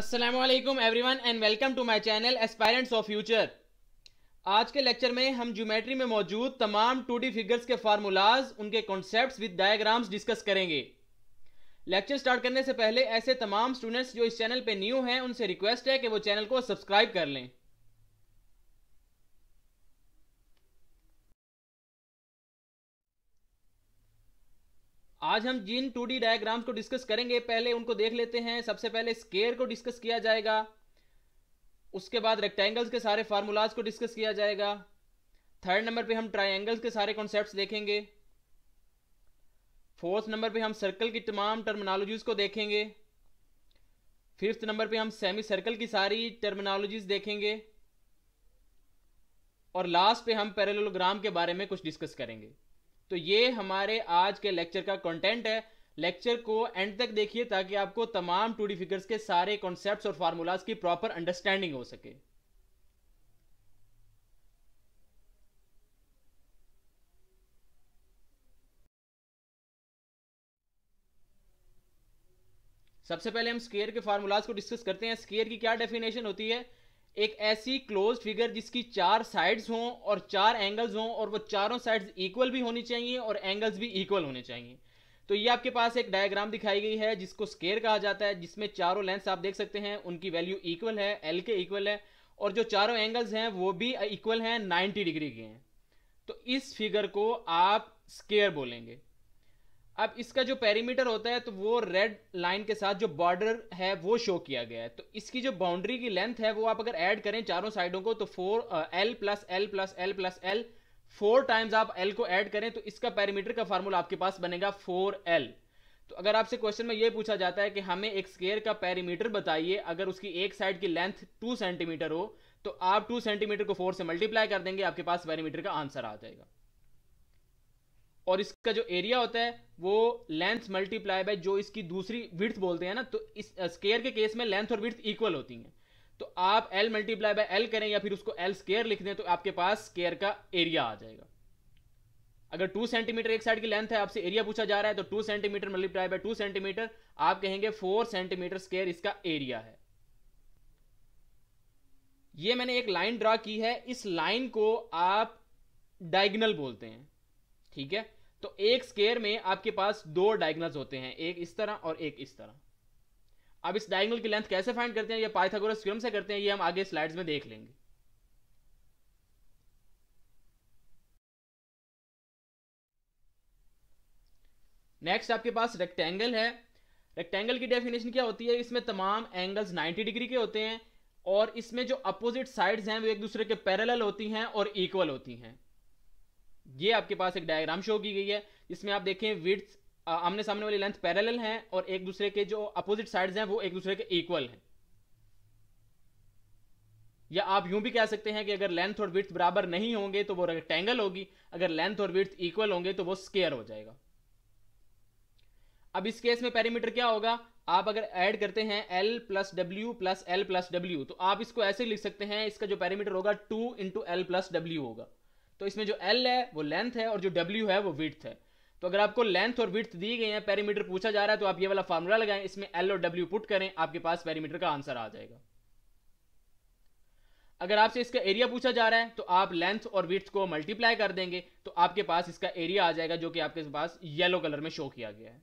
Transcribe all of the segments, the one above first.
Aslam everyone and welcome to my channel aspirants of future आज के lecture में हम ज्योमेट्री में मौजूद तमाम टू डी फिगर्स के फार्मूलाज उनके कॉन्सेप्ट विद डायग्राम्स डिस्कस करेंगे लेक्चर स्टार्ट करने से पहले ऐसे तमाम स्टूडेंट्स जो इस चैनल पे न्यू हैं उनसे रिक्वेस्ट है कि वो चैनल को सब्सक्राइब कर लें आज हम जिन टू डी डायग्राम्स को डिस्कस करेंगे पहले उनको देख लेते हैं सबसे पहले स्केयर को डिस्कस किया जाएगा उसके बाद रेक्टेंगल्स के सारे फार्मूलाज को डिस्कस किया जाएगा थर्ड नंबर पे हम ट्रायंगल्स के सारे कॉन्सेप्ट देखेंगे फोर्थ नंबर पे हम सर्कल की तमाम टर्मिनोलॉजीज को देखेंगे फिफ्थ नंबर पे हम सेमी सर्कल की सारी टर्मिनोलॉजीज देखेंगे और लास्ट पे हम पैरेललोग्राम के बारे में कुछ डिस्कस करेंगे तो ये हमारे आज के लेक्चर का कंटेंट है लेक्चर को एंड तक देखिए ताकि आपको तमाम टू डी फिगर्स के सारे कॉन्सेप्ट और फार्मूलाज की प्रॉपर अंडरस्टैंडिंग हो सके सबसे पहले हम स्केयर के फार्मूलाज को डिस्कस करते हैं स्केयर की क्या डेफिनेशन होती है एक ऐसी क्लोज फिगर जिसकी चार साइड्स हों और चार एंगल्स हों और वो चारों साइड्स इक्वल भी होनी चाहिए और एंगल्स भी इक्वल होने चाहिए तो ये आपके पास एक डायग्राम दिखाई गई है जिसको स्केयर कहा जाता है जिसमें चारों लेंस आप देख सकते हैं उनकी वैल्यू इक्वल है एल के इक्वल है और जो चारों एंगल्स हैं वो भी इक्वल हैं 90 डिग्री के हैं तो इस फिगर को आप स्केयर बोलेंगे अब इसका जो पेरीमीटर होता है तो वो रेड लाइन के साथ जो बॉर्डर है वो शो किया गया है तो इसकी जो बाउंड्री की लेंथ है वो आप अगर ऐड करें चारों साइडों को तो four L plus L plus L plus L four times आप एल को ऐड करें तो इसका पेरीमीटर का फार्मूला आपके पास बनेगा फोर एल तो अगर आपसे क्वेश्चन में ये पूछा जाता है कि हमें एक स्केयर का पेरीमीटर बताइए अगर उसकी एक साइड की लेंथ टू सेंटीमीटर हो तो आप टू सेंटीमीटर को फोर से मल्टीप्लाई कर देंगे आपके पास पेरीमीटर का आंसर आ जाएगा और इसका जो एरिया होता है वो लेंथ मल्टीप्लाई बाय जो इसकी दूसरी विर्थ बोलते हैं ना तो इस स्केयर के केस में लेंथ और विर्थ इक्वल होती हैं तो आप एल मल्टीप्लाई बाय एल करें या फिर उसको एल स्केयर लिख दें तो आपके पास स्केयर का एरिया आ जाएगा अगर टू सेंटीमीटर एक साइड की लेंथ है आपसे एरिया पूछा जा रहा है तो two centimetre multiply by two centimetre आप कहेंगे फोर सेंटीमीटर स्केयर इसका एरिया है ये मैंने एक लाइन ड्रा की है इस लाइन को आप डायगनल बोलते हैं ठीक है तो एक स्केयर में आपके पास दो डायगनल्स होते हैं एक इस तरह और एक इस तरह अब इस डायगनल की लेंथ कैसे फाइंड करते हैं ये पाइथागोरस थ्योरम से करते हैं ये हम आगे स्लाइड्स में देख लेंगे नेक्स्ट आपके पास रेक्टेंगल है रेक्टेंगल की डेफिनेशन क्या होती है इसमें तमाम एंगल्स 90 डिग्री के होते हैं और इसमें जो अपोजिट साइड्स हैं वो एक दूसरे के पैरेलल होती हैं और इक्वल होती हैं ये आपके पास एक डायग्राम शो की गई है जिसमें आप देखें विड्स आमने सामने वाली लेंथ पैरेलल हैं और एक दूसरे के जो अपोजिट साइड्स हैं वो एक दूसरे के इक्वल हैं या आप यूं भी कह सकते हैं कि अगर लेंथ और विड्थ बराबर नहीं होंगे तो वो रेक्टेंगल होगी अगर लेंथ और विड्थ इक्वल होंगे तो वो स्केयर हो जाएगा अब इस केस में पैरिमीटर क्या होगा आप अगर ऐड करते हैं L plus W plus L plus W तो आप इसको ऐसे लिख सकते हैं इसका जो पैरिमीटर होगा two into L plus W होगा तो इसमें जो एल है वो लेंथ है और जो डब्ल्यू है वो विथ है तो अगर आपको लेंथ और विथ दी गई है पेरीमीटर पूछा जा रहा है तो आप ये वाला फार्मूला लगाएं इसमें एल और डब्ल्यू पुट करें आपके पास पेरीमीटर का आंसर आ जाएगा अगर आपसे इसका एरिया पूछा जा रहा है तो आप लेंथ और विथ को मल्टीप्लाई कर देंगे तो आपके पास इसका एरिया आ जाएगा जो कि आपके पास येलो कलर में शो किया गया है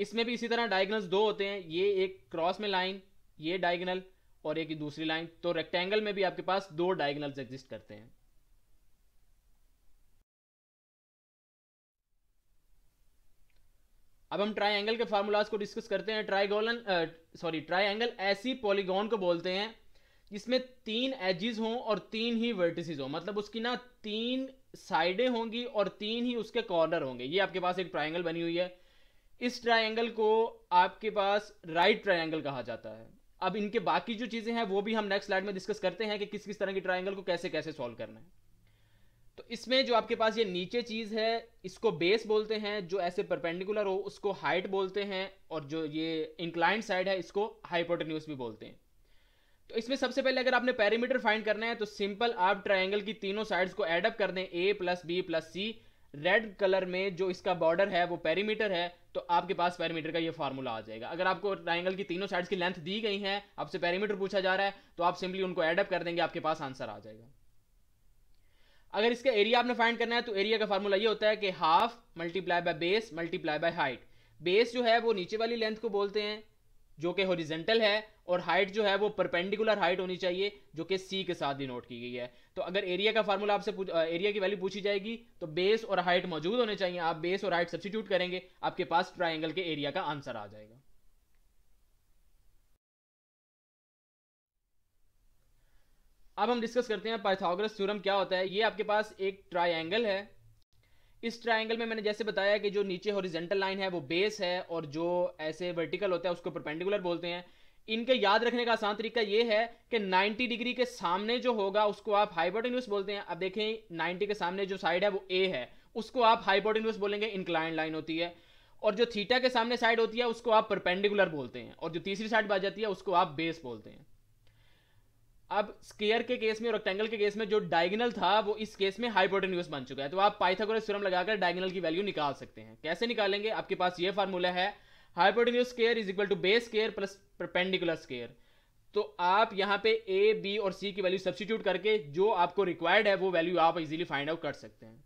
इसमें भी इसी तरह डायगनल दो होते हैं ये एक क्रॉस में लाइन ये डायगनल और एक दूसरी लाइन तो रेक्टेंगल में भी आपके पास दो डायगनल्स एग्जिस्ट करते हैं अब हम ट्राइंगल के फार्मूलाज को डिस्कस करते हैं ट्राइगोलन सॉरी ट्राइंगल ऐसी पॉलीगॉन को बोलते हैं जिसमें तीन एजिज हों और तीन ही वर्टिसेस हों मतलब उसकी ना तीन साइडें होंगी और तीन ही उसके कॉर्नर होंगे ये आपके पास एक ट्राइंगल बनी हुई है इस ट्राइंगल को आपके पास राइट ट्राइंगल कहा जाता है अब इनके बाकी जो चीज़ें हैं वो भी हम नेक्स्ट स्लाइड में डिस्कस करते हैं कि किस किस तरह की ट्राइंगल को कैसे कैसे सॉल्व करना है तो इसमें जो आपके पास ये नीचे चीज़ है इसको बेस बोलते हैं जो ऐसे परपेंडिकुलर हो उसको हाइट बोलते हैं और जो ये इंक्लाइंट साइड है इसको हाइपोटेन्यूस भी बोलते हैं तो इसमें सबसे पहले अगर आपने पैरामीटर फाइंड करना है तो सिंपल आप ट्राइंगल की तीनों साइड्स को एडअप कर दें A plus B plus C red colour में जो इसका बॉर्डर है वो पेरीमीटर है तो आपके पास पैरामीटर का ये फार्मूला आ जाएगा अगर आपको ट्राइंगल की तीनों साइड्स की लेंथ दी गई है आपसे पैरामीटर पूछा जा रहा है तो आप सिंपली उनको एडअप कर देंगे आपके पास आंसर आ जाएगा अगर इसका एरिया आपने फाइंड करना है तो एरिया का फार्मूला ये होता है कि half multiply by base multiply by height base जो है वो नीचे वाली लेंथ को बोलते हैं जो कि हॉरिजेंटल है और हाइट जो है वो परपेंडिकुलर हाइट होनी चाहिए जो कि सी के साथ डिनोट की गई है तो अगर एरिया का फार्मूला आपसे एरिया की वैल्यू पूछी जाएगी तो बेस और हाइट मौजूद होने चाहिए आप बेस और हाइट सब्सिट्यूट करेंगे आपके पास ट्राइंगल के एरिया का आंसर आ जाएगा अब हम डिस्कस करते हैं पाइथागोरस थ्योरम क्या होता है ये आपके पास एक ट्राइंगल है इस ट्रायंगल में मैंने जैसे बताया कि जो नीचे हॉरिजेंटल लाइन है वो बेस है और जो ऐसे वर्टिकल होता है उसको परपेंडिकुलर बोलते हैं इनके याद रखने का आसान तरीका ये है कि 90 डिग्री के सामने जो होगा उसको आप हाइपोटेन्यूस बोलते हैं अब देखें 90 के सामने जो साइड है वो ए है उसको आप हाइपोटेन्यूस बोलेंगे इंक्लाइन लाइन होती है और जो थीटा के सामने साइड होती है उसको आप परपेंडिकुलर बोलते हैं और जो तीसरी साइड आ जाती है उसको आप बेस बोलते हैं अब स्केयर के केस में और रेक्टेंगल के केस में जो डायगनल था वो इस केस में हाइपोटेन्यूस बन चुका है तो आप पाइथागोरस थ्योरम लगाकर डायगनल की वैल्यू निकाल सकते हैं कैसे निकालेंगे आपके पास ये फार्मूला है hypotenuse square is equal to base square plus perpendicular square तो आप यहाँ पे ए बी और सी की वैल्यू सब्सटीट्यूट करके जो आपको रिक्वायर्ड है वो वैल्यू आप इजिली फाइंड आउट कर सकते हैं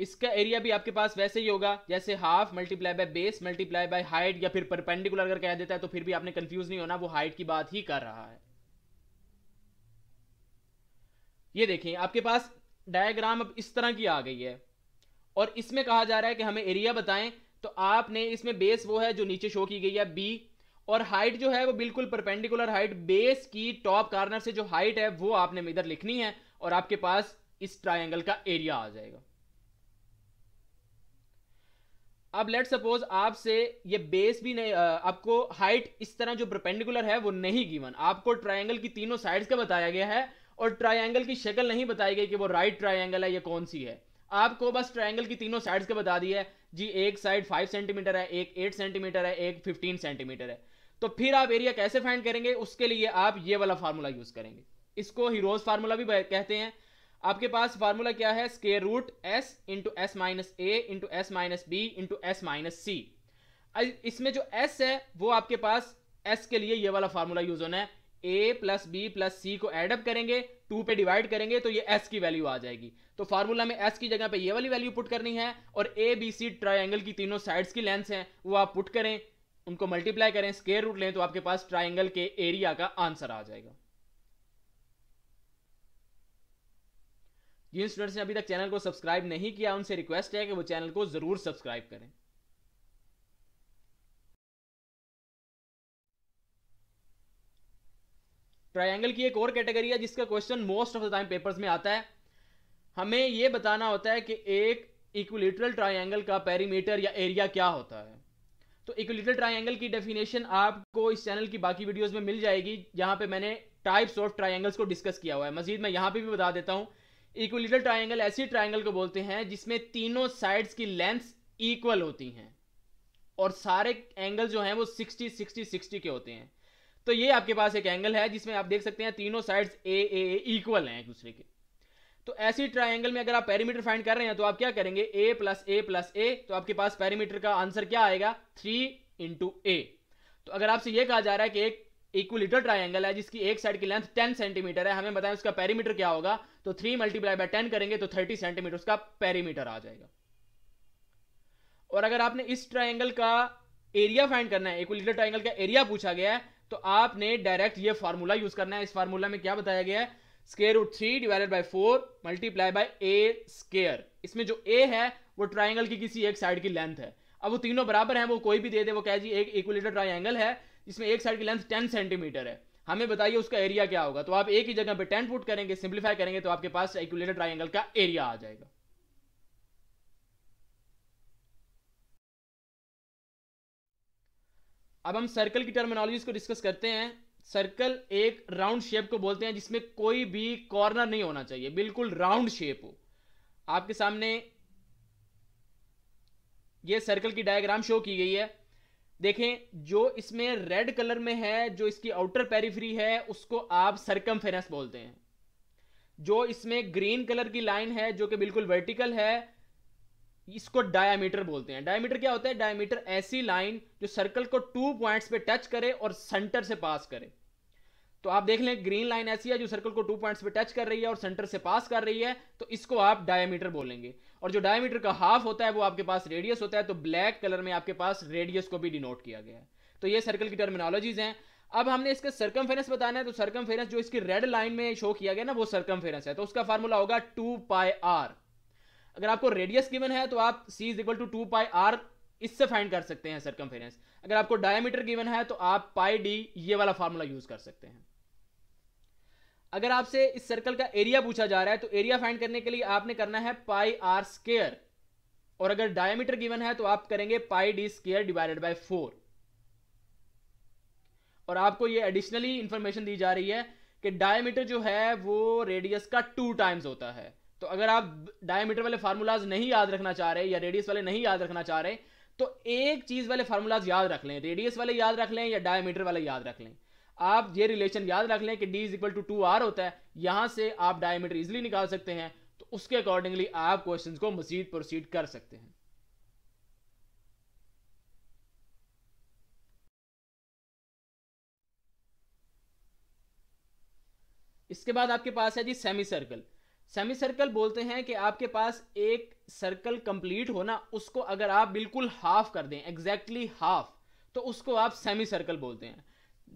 इसका एरिया भी आपके पास वैसे ही होगा जैसे half multiply by base multiply by height या फिर परपेंडिकुलर अगर कह देता है तो फिर भी आपने कंफ्यूज नहीं होना वो हाइट की बात ही कर रहा है ये देखें आपके पास डायग्राम अब इस तरह की आ गई है और इसमें कहा जा रहा है कि हमें एरिया बताएं तो आपने इसमें बेस वो है जो नीचे शो की गई है बी और हाइट जो है वो बिल्कुल परपेंडिकुलर हाइट बेस की टॉप कार्नर से जो हाइट है वो आपने इधर लिखनी है और आपके पास इस ट्रायंगल का एरिया आ जाएगा अब लेट सपोज आपसे ये बेस भी नहीं आपको हाइट इस तरह जो प्रपेंडिकुलर है वो नहीं गिवन आपको ट्रायंगल की तीनों साइड्स का बताया गया है और ट्रायंगल की शक्ल नहीं बताई गई कि वो राइट ट्रायंगल है या कौन सी है आपको बस ट्रायंगल की तीनों साइड्स का बता दिया है जी एक साइड फाइव सेंटीमीटर है एक एट सेंटीमीटर है एक फिफ्टीन सेंटीमीटर है तो फिर आप एरिया कैसे फाइंड करेंगे उसके लिए आप ये वाला फार्मूला यूज करेंगे इसको हीरोज फार्मूला भी कहते हैं आपके पास फार्मूला क्या है square root S into S minus A into S minus B into S minus C इसमें जो एस है वो आपके पास एस के लिए ये वाला फार्मूला यूज होना है A plus B plus C को एडअप करेंगे टू पे डिवाइड करेंगे तो ये एस की वैल्यू आ जाएगी तो फार्मूला में एस की जगह पे ये वाली वैल्यू पुट करनी है और ए बी सी ट्राइंगल की तीनों साइड्स की लेंथ हैं वो आप पुट करें उनको मल्टीप्लाई करें स्केयर रूट लें तो आपके पास ट्राइंगल के एरिया का आंसर आ जाएगा जिन स्टूडेंट्स ने अभी तक चैनल को सब्सक्राइब नहीं किया उनसे रिक्वेस्ट है कि वो चैनल को ज़रूर सब्सक्राइब करें ट्रायंगल की एक और कैटेगरी है जिसका question most of the time papers में आता है हमें यह बताना होता है कि एक इक्विलेटरल ट्रायंगल का पेरीमीटर या एरिया क्या होता है तो इक्विलेटरल ट्रायंगल की डेफिनेशन आपको इस चैनल की बाकी वीडियोस में मिल जाएगी जहां पे मैंने टाइप्स ऑफ ट्रायंगल्स को डिस्कस किया हुआ है मजीद मैं यहां पे भी बता देता हूं इक्विलेटरल ट्रायंगल ऐसी ट्रायंगल को बोलते हैं जिसमें तीनों साइड्स की लेंथ इक्वल होती हैं और सारे एंगल जो हैं वो 60 60 60 के होते हैं तो ये आपके पास एक एंगल है जिसमें आप देख सकते हैं तीनों sides A A A equal हैं एक दूसरे के तो ऐसी ट्राइंगल में अगर आप पेरीमीटर फाइंड कर रहे हैं तो आप क्या करेंगे ए प्लस ए प्लस ए तो आपके पास पेरीमीटर का आंसर क्या आएगा थ्री इंटू ए तो अगर आपसे यह कहा जा रहा है कि एक इक्विलिटर ट्राइंगल है जिसकी एक साइड की लेंथ 10 सेंटीमीटर है हमें बताएं उसका पेरीमीटर क्या होगा तो 3 मल्टीप्लाई बाय 10 करेंगे तो 30 सेंटीमीटर उसका पेरीमीटर आ जाएगा और अगर आपने इस ट्राइंगल का एरिया फाइंड करना है इक्विलिटर ट्राइंगल का एरिया पूछा गया है तो आपने डायरेक्ट ये फार्मूला यूज करना है इस फार्मूला में क्या बताया गया है square root three divided by four multiply by A square इसमें जो ए है वो ट्राइंगल की किसी एक साइड की लेंथ है अब वो तीनों बराबर हैं वो कोई भी दे दे वो कह जी एक इक्विलेटर ट्राइंगल है इसमें एक साइड की लेंथ टेन सेंटीमीटर है हमें बताइए उसका एरिया क्या होगा तो आप एक ही जगह पे टेन फुट करेंगे सिंप्लीफाई करेंगे तो आपके पास एक्यूलेटर ट्राइंगल का एरिया आ जाएगा अब हम सर्कल की टर्मिनोलॉजी को डिस्कस करते हैं सर्कल एक राउंड शेप को बोलते हैं जिसमें कोई भी कॉर्नर नहीं होना चाहिए बिल्कुल राउंड शेप हो आपके सामने ये सर्कल की डायग्राम शो की गई है देखें जो इसमें रेड कलर में है जो इसकी आउटर पेरीफ्री है उसको आप सरकम बोलते हैं जो इसमें ग्रीन कलर की लाइन है जो कि बिल्कुल वर्टिकल है इसको डायामीटर बोलते हैं डायमीटर क्या होता है डायमीटर ऐसी लाइन जो सर्कल को टू पॉइंट्स पे टच करे और सेंटर से पास करे तो आप देख लें ग्रीन लाइन ऐसी है जो सर्कल को टू पॉइंट्स पे टच कर रही है और सेंटर से पास कर रही है तो इसको आप डायमीटर बोलेंगे और जो डायमीटर का हाफ होता है वो आपके पास रेडियस होता है तो ब्लैक कलर में आपके पास रेडियस को भी डिनोट किया गया है तो ये सर्कल की टर्मिनोलॉजीज हैं अब हमने इसका सर्कम बताना है तो सर्कम जो इसकी रेड लाइन में शो किया गया ना वो सर्कम है तो उसका फार्मूला होगा टू पाई आर अगर आपको रेडियस गिवन है तो आप C is equal to two pi R इससे फाइंड कर सकते हैं सर्कम अगर आपको डायमीटर गिवन है तो आप पाई डी ये वाला फार्मूला यूज कर सकते हैं अगर आपसे इस सर्कल का एरिया पूछा जा रहा है तो एरिया फाइंड करने के लिए आपने करना है पाई आर स्केयर और अगर डायमीटर गिवन है तो आप करेंगे pi D square divided by four और आपको ये एडिशनली इंफॉर्मेशन दी जा रही है कि डायमीटर जो है वो रेडियस का टू टाइम्स होता है तो अगर आप डायमीटर वाले फार्मूलाज नहीं याद रखना चाह रहे या रेडियस वाले नहीं याद रखना चाह रहे तो एक चीज वाले फार्मूलाज याद रख लें रेडियस वाले याद रख लें या डायमीटर वाले याद रख लें आप ये रिलेशन याद रख लें कि d is equal to two R होता है यहां से आप डायमीटर इजिली निकाल सकते हैं तो उसके अकॉर्डिंगली आप क्वेश्चन को मजीद प्रोसीड कर सकते हैं इसके बाद आपके पास है जी सेमी सर्कल सेमी सर्कल बोलते हैं कि आपके पास एक सर्कल कंप्लीट हो ना उसको अगर आप बिल्कुल हाफ कर दें एग्जैक्टली exactly हाफ तो उसको आप सेमी सर्कल बोलते हैं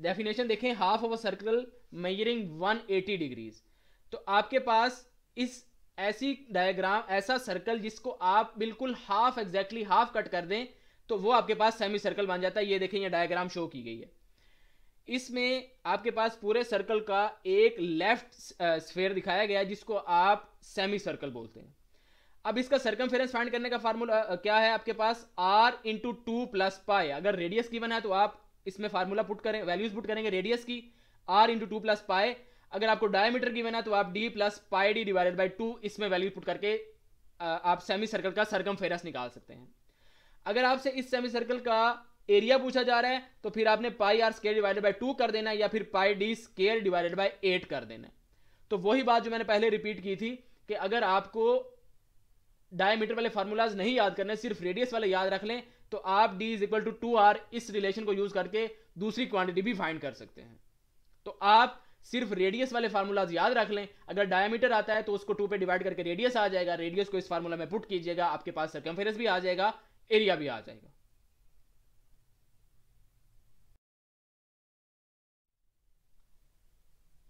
डेफिनेशन देखें half of a circle measuring 180 degrees तो आपके पास इस ऐसी डायग्राम ऐसा सर्कल जिसको आप बिल्कुल हाफ एग्जैक्टली हाफ कट कर दें तो वो आपके पास सेमी सर्कल बन जाता है ये देखें ये डायग्राम शो की गई है इसमें आपके पास पूरे सर्कल का एक लेफ्ट स्फेयर uh, दिखाया गया जिसको आप सेमी सर्कल बोलते हैं अब इसका सर्कम फाइंड करने का फार्मूला uh, क्या है आपके पास R into two plus pi अगर रेडियस गिवन है तो आप इसमें फार्मूला पुट करें वैल्यूज पुट करेंगे रेडियस की R into two plus pi अगर आपको डायमीटर की बना तो आप D plus pi D divided by two इसमें वैल्यू पुट करके आप सेमी सर्कल का सरकम फेरस निकाल सकते हैं अगर आपसे इस सेमी सर्कल का एरिया पूछा जा रहा है तो फिर आपने pi R square divided by two कर देना या फिर pi D square divided by eight कर देना तो वही बात जो मैंने पहले रिपीट की थी कि अगर आपको डायमीटर वाले फार्मूलाज नहीं याद करने सिर्फ रेडियस वाले याद रख लें तो आप D is equal to two R इस रिलेशन को यूज करके दूसरी क्वांटिटी भी फाइंड कर सकते हैं तो आप सिर्फ रेडियस वाले फार्मूलाज याद रख लें अगर डायमीटर आता है तो उसको टू पे डिवाइड करके रेडियस आ जाएगा रेडियस को इस फार्मूला में पुट कीजिएगा आपके पास सर्कमफेरेंस भी आ जाएगा एरिया भी आ जाएगा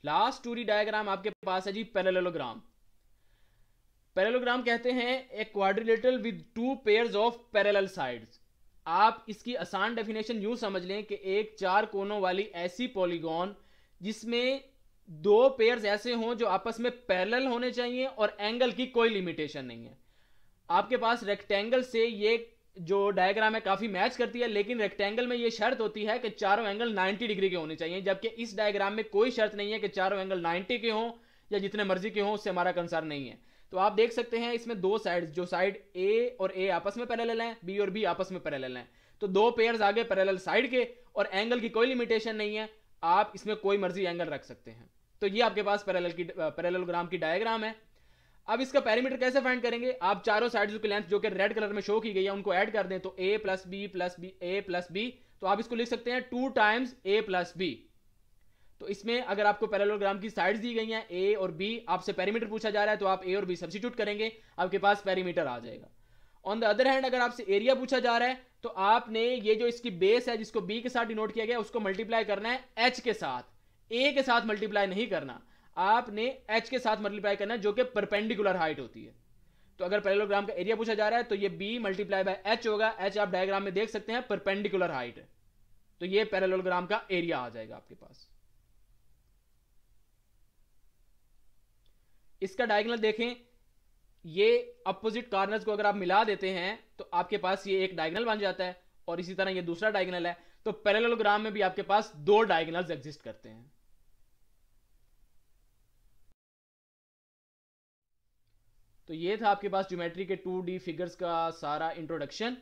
लास्ट टूरी डायग्राम आपके पास है जी पैरेललोग्राम पैरेललोग्राम कहते हैं a quadrilateral with two pairs of parallel sides आप इसकी आसान डेफिनेशन यूं समझ लें कि एक चार कोनों वाली ऐसी पॉलीगॉन जिसमें दो पेयर्स ऐसे हों जो आपस में पैरेलल होने चाहिए और एंगल की कोई लिमिटेशन नहीं है आपके पास रेक्टेंगल से ये जो डायग्राम है काफ़ी मैच करती है लेकिन रेक्टेंगल में ये शर्त होती है कि चारों एंगल 90 डिग्री के होने चाहिए जबकि इस डायग्राम में कोई शर्त नहीं है कि चारों एंगल 90 के हों या जितने मर्जी के हों उससे हमारा कंसर्न नहीं है तो आप देख सकते हैं इसमें दो साइड जो साइड ए और ए आपस में पैरेलल हैं बी और बी आपस में पैरेलल हैं तो दो पेयर आगे पैरेलल साइड के और एंगल की कोई लिमिटेशन नहीं है आप इसमें कोई मर्जी एंगल रख सकते हैं तो ये आपके पास पैरेलल की पैरेललोग्राम की डायग्राम है अब इसका पैरामीटर कैसे फाइंड करेंगे आप चारों साइड की लेंथ जो कि रेड कलर में शो की गई है उनको ऐड कर दें तो A plus B plus B A plus B तो आप इसको लिख सकते हैं two times A plus B तो इसमें अगर आपको पैरेलोग्राम की साइड्स दी गई हैं ए और बी आपसे पेरीमीटर पूछा जा रहा है तो आप ए और बी सब्सिट्यूट करेंगे आपके पास पैरीमीटर आ जाएगा ऑन द अदर हैंड अगर आपसे एरिया पूछा जा रहा है तो आपने ये जो इसकी बेस है जिसको बी के साथ डिनोट किया गया उसको मल्टीप्लाई करना है एच के साथ ए के साथ मल्टीप्लाई नहीं करना आपने एच के साथ मल्टीप्लाई करना है जो कि परपेंडिकुलर हाइट होती है तो अगर पैरेलोग्राम का एरिया पूछा जा रहा है तो ये बी मल्टीप्लाई बाय एच होगा एच आप डायग्राम में देख सकते हैं परपेंडिकुलर हाइट तो ये पैरेलोग्राम का एरिया आ जाएगा आपके पास इसका डायगनल देखें ये अपोजिट कार्नर्स को अगर आप मिला देते हैं तो आपके पास ये एक डायगनल बन जाता है और इसी तरह ये दूसरा डायगनल है तो पैरेललोग्राम में भी आपके पास दो डायगनल एग्जिस्ट करते हैं तो ये था आपके पास ज्योमेट्री के टू डी फिगर्स का सारा इंट्रोडक्शन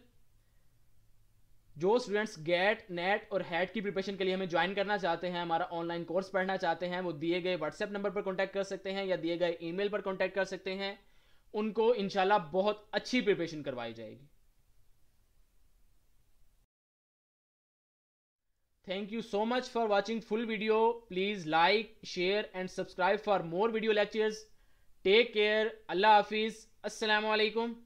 जो स्टूडेंट्स गेट नेट और हेड की प्रिपरेशन के लिए हमें ज्वाइन करना चाहते हैं हमारा ऑनलाइन कोर्स पढ़ना चाहते हैं वो दिए गए व्हाट्सएप नंबर पर कॉन्टैक्ट कर सकते हैं या दिए गए ईमेल पर कॉन्टैक्ट कर सकते हैं उनको इनशाला बहुत अच्छी प्रिपरेशन करवाई जाएगी thank you so much for watching full video please like share and subscribe for more video lectures take care अल्लाह हाफिज assalamu